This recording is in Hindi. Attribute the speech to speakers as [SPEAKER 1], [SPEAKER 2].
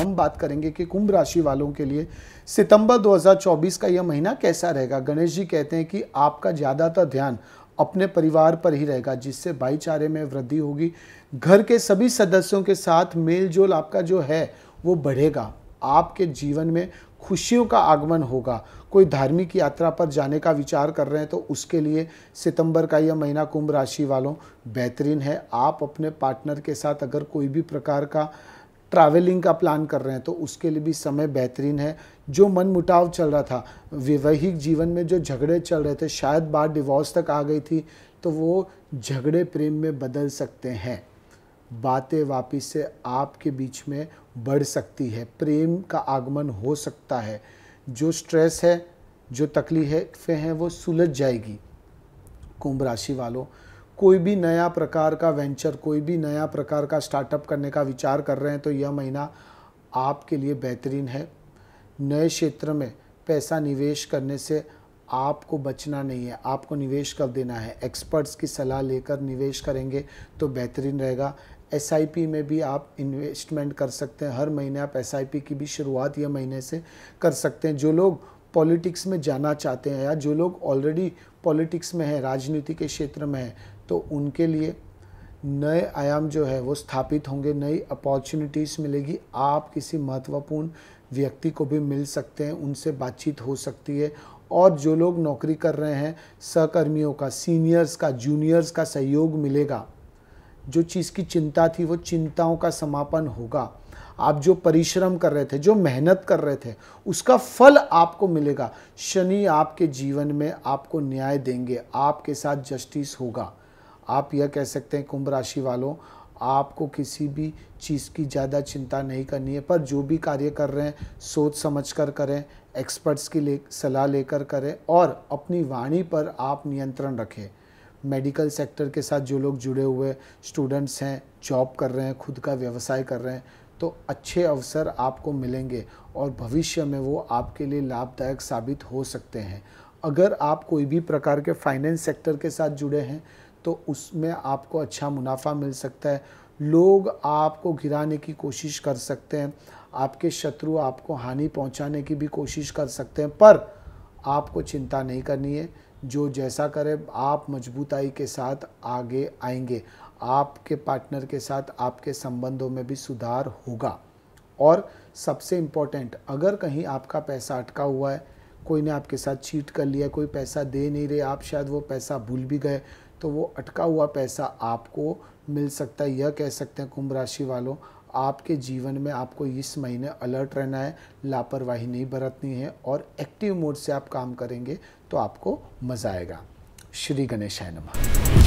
[SPEAKER 1] हम बात करेंगे कि कुंभ राशि वालों के लिए सितंबर 2024 का यह महीना कैसा रहेगा गणेश जी कहते हैं कि आपका ज़्यादातर ध्यान अपने परिवार पर ही रहेगा जिससे भाईचारे में वृद्धि होगी घर के सभी सदस्यों के साथ मेलजोल आपका जो है वो बढ़ेगा आपके जीवन में खुशियों का आगमन होगा कोई धार्मिक यात्रा पर जाने का विचार कर रहे हैं तो उसके लिए सितंबर का यह महीना कुंभ राशि वालों बेहतरीन है आप अपने पार्टनर के साथ अगर कोई भी प्रकार का ट्रैवलिंग का प्लान कर रहे हैं तो उसके लिए भी समय बेहतरीन है जो मन मुटाव चल रहा था वैवाहिक जीवन में जो झगड़े चल रहे थे शायद बात डिवोर्स तक आ गई थी तो वो झगड़े प्रेम में बदल सकते हैं बातें वापिस से आपके बीच में बढ़ सकती है प्रेम का आगमन हो सकता है जो स्ट्रेस है जो तकलीफें हैं वो सुलझ जाएगी कुंभ राशि वालों कोई भी नया प्रकार का वेंचर कोई भी नया प्रकार का स्टार्टअप करने का विचार कर रहे हैं तो यह महीना आपके लिए बेहतरीन है नए क्षेत्र में पैसा निवेश करने से आपको बचना नहीं है आपको निवेश कर देना है एक्सपर्ट्स की सलाह लेकर निवेश करेंगे तो बेहतरीन रहेगा एस में भी आप इन्वेस्टमेंट कर सकते हैं हर महीने आप एस की भी शुरुआत यह महीने से कर सकते हैं जो लोग पॉलिटिक्स में जाना चाहते हैं या जो लोग ऑलरेडी पॉलिटिक्स में है राजनीति के क्षेत्र में है तो उनके लिए नए आयाम जो है वो स्थापित होंगे नई अपॉर्चुनिटीज़ मिलेगी आप किसी महत्वपूर्ण व्यक्ति को भी मिल सकते हैं उनसे बातचीत हो सकती है और जो लोग नौकरी कर रहे हैं सहकर्मियों का सीनियर्स का जूनियर्स का सहयोग मिलेगा जो चीज़ की चिंता थी वो चिंताओं का समापन होगा आप जो परिश्रम कर रहे थे जो मेहनत कर रहे थे उसका फल आपको मिलेगा शनि आपके जीवन में आपको न्याय देंगे आपके साथ जस्टिस होगा आप यह कह सकते हैं कुंभ राशि वालों आपको किसी भी चीज़ की ज़्यादा चिंता नहीं करनी है पर जो भी कार्य कर रहे हैं सोच समझ कर करें एक्सपर्ट्स की ले सलाह लेकर करें और अपनी वाणी पर आप नियंत्रण रखें मेडिकल सेक्टर के साथ जो लोग जुड़े हुए स्टूडेंट्स हैं जॉब कर रहे हैं खुद का व्यवसाय कर रहे हैं तो अच्छे अवसर आपको मिलेंगे और भविष्य में वो आपके लिए लाभदायक साबित हो सकते हैं अगर आप कोई भी प्रकार के फाइनेंस सेक्टर के साथ जुड़े हैं तो उसमें आपको अच्छा मुनाफा मिल सकता है लोग आपको गिराने की कोशिश कर सकते हैं आपके शत्रु आपको हानि पहुंचाने की भी कोशिश कर सकते हैं पर आपको चिंता नहीं करनी है जो जैसा करे आप मजबूताई के साथ आगे आएंगे आपके पार्टनर के साथ आपके संबंधों में भी सुधार होगा और सबसे इम्पोर्टेंट अगर कहीं आपका पैसा अटका हुआ है कोई ने आपके साथ चीट कर लिया कोई पैसा दे नहीं रहे आप शायद वो पैसा भूल भी गए तो वो अटका हुआ पैसा आपको मिल सकता है यह कह सकते हैं कुंभ राशि वालों आपके जीवन में आपको इस महीने अलर्ट रहना है लापरवाही नहीं बरतनी है और एक्टिव मोड से आप काम करेंगे तो आपको मज़ा आएगा श्री गणेश है नमा